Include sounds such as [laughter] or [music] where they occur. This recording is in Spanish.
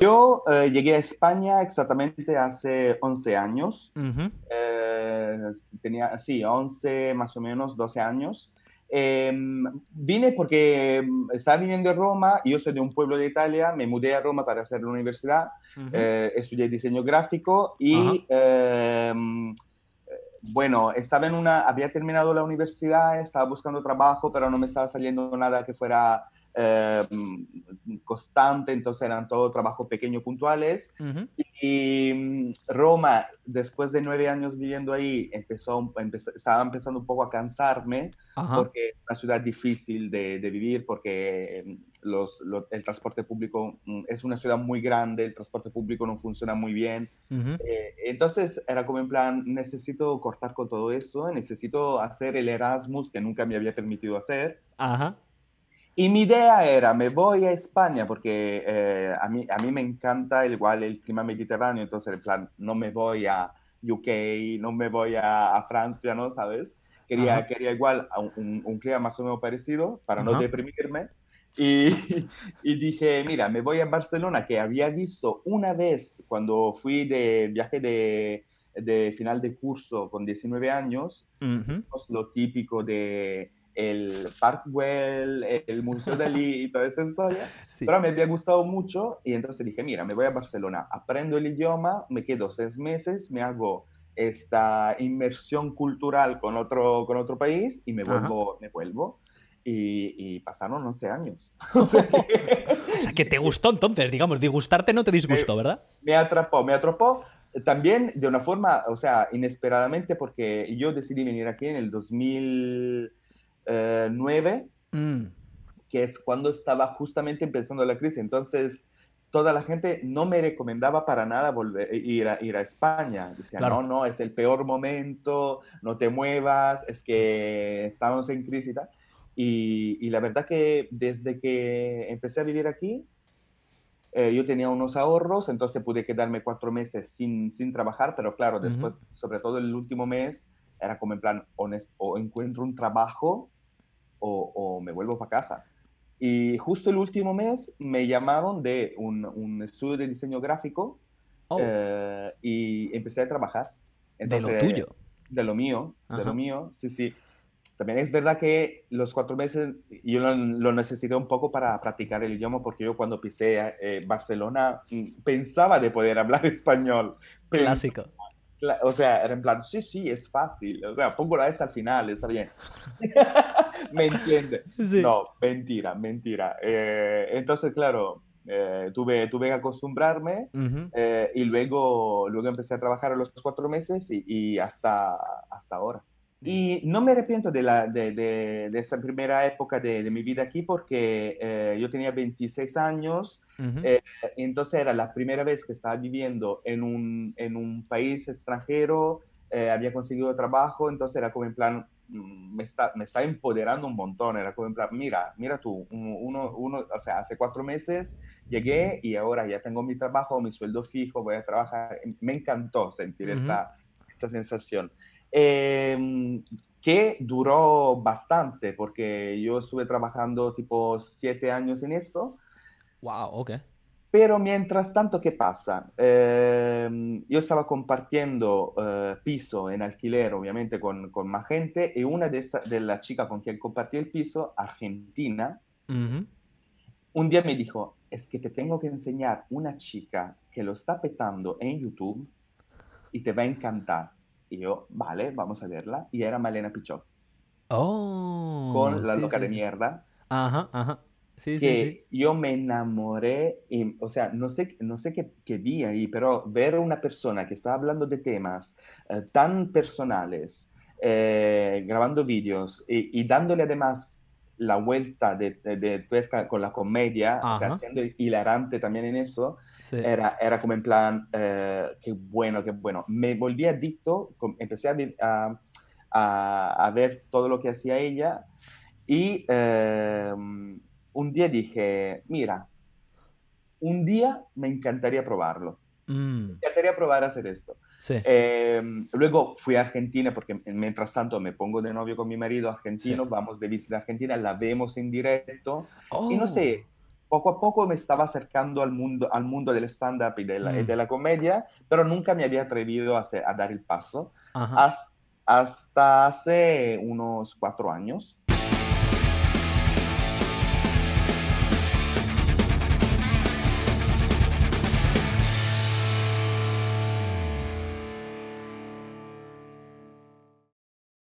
Yo eh, llegué a España exactamente hace 11 años. Eh, tenía, sí, 11, más o menos, 12 años. Em, vine porque em, estaba viviendo en Roma, yo soy de un pueblo de Italia, me mudé a Roma para hacer la universidad, eh, estudié diseño gráfico y bueno, estaba en una, había terminado la universidad, estaba buscando trabajo, pero no me estaba saliendo nada que fuera eh, mm, constante, entonces eran todo trabajos pequeños puntuales. Y mm, Roma, después de nueve años viviendo ahí, empezó, estaba empezando un poco a cansarme porque es una ciudad difícil de, de vivir porque em, los, el transporte público mm, es una ciudad muy grande, el transporte público no funciona muy bien. Eh, entonces era como en plan, necesito cortar con todo eso, necesito hacer el Erasmus que nunca me había permitido hacer. Ajá. Y mi idea era, me voy a España, porque eh, a, mí, a mí me encanta igual el clima mediterráneo, entonces, en plan, no me voy a UK, no me voy a, Francia, ¿no? ¿Sabes? Quería, quería igual un, clima más o menos parecido para no deprimirme. Y, dije, mira, me voy a Barcelona, que había visto una vez cuando fui de viaje de, final de curso con 19 años, lo típico de el Parkwell, el Museo Dalí y toda esa historia, [laughs] pero me había gustado mucho y entonces dije, mira, me voy a Barcelona, aprendo el idioma, me quedo seis meses, me hago esta inmersión cultural con otro, con otro país y me vuelvo, me vuelvo. Y, pasaron 11 años. [laughs] [laughs] o sea, que te gustó entonces, digamos, disgustarte no te disgustó, ¿verdad? Me, me atrapó, me atrapó también de una forma, o sea, inesperadamente porque yo decidí venir aquí en el 2000 9, eh, mm. que es cuando estaba justamente empezando la crisis. Entonces, toda la gente no me recomendaba para nada volver, eh, ir, a, ir a España. Decían, no, no, es el peor momento, no te muevas, es que estamos en crisis y Y, la verdad que desde que empecé a vivir aquí, eh, yo tenía unos ahorros, entonces pude quedarme cuatro meses sin, sin trabajar, pero claro, después, sobre todo el último mes, era como en plan, o encuentro un trabajo o, me vuelvo para casa. Y justo el último mes me llamaron de un, estudio de diseño gráfico oh. eh, y empecé a trabajar. Entonces, de lo tuyo. De lo mío, de lo mío, sí, sí. También es verdad que los cuatro meses yo lo, necesité un poco para practicar el idioma porque yo cuando pisé eh, Barcelona mm, pensaba de poder hablar [laughs] español. Clásico o sea, era en plan, sí, sí, es fácil. O sea, pongo la S al final, está bien. [laughs] ¿Me entiende? No, mentira, mentira. Eh, entonces, claro, eh, tuve, tuve que acostumbrarme eh, y luego, luego empecé a trabajar los cuatro meses y, y hasta, hasta ahora. Y no me arrepiento de, la, de, esa primera época de, mi vida aquí porque eh, yo tenía 26 años, eh, entonces era la primera vez que estaba viviendo en un, en un país extranjero, eh, había conseguido trabajo, entonces era como en plan, mm, me está, me está empoderando un montón, era como en plan, mira, mira tú, uno, uno, hace cuatro meses llegué y ahora ya tengo mi trabajo, mi sueldo fijo, voy a trabajar, me encantó sentir esta, esta sensación. Em, que duró bastante, porque yo estuve trabajando tipo siete años en esto. Wow, ok. Pero mientras tanto, ¿qué pasa? Em, yo estaba compartiendo eh, piso en alquiler, obviamente, con, con, más gente, y una de, las chicas con quien compartí el piso, argentina, un día me dijo, es que te tengo que enseñar una chica que lo está petando en YouTube y te va a encantar. Y yo, vale, vamos a verla. Y era Malena Pichot Oh. Con La Loca de Mierda. Ajá, ajá. que yo me enamoré, o sea, no sé, no sé qué, vi ahí, pero ver una persona que está hablando de temas eh, tan personales, eh, grabando vídeos y, dándole además la vuelta de, de, con la comedia, haciendo o sea, siendo hilarante también en eso, era, era como en plan, eh, qué bueno, qué bueno. Me volví adicto, empecé a, ver todo lo que hacía ella y eh, un día dije, mira, un día me encantaría probarlo. Mm. Me encantaría probar hacer esto. Eh, luego fui a Argentina porque mientras tanto me pongo de novio con mi marido argentino, vamos de visita a Argentina, la vemos en directo y no oh. sé, poco a poco me estaba acercando al mundo, al mundo del stand-up y, de la mm. comedia, pero nunca me había atrevido a, dar el paso hasta, hace unos cuatro años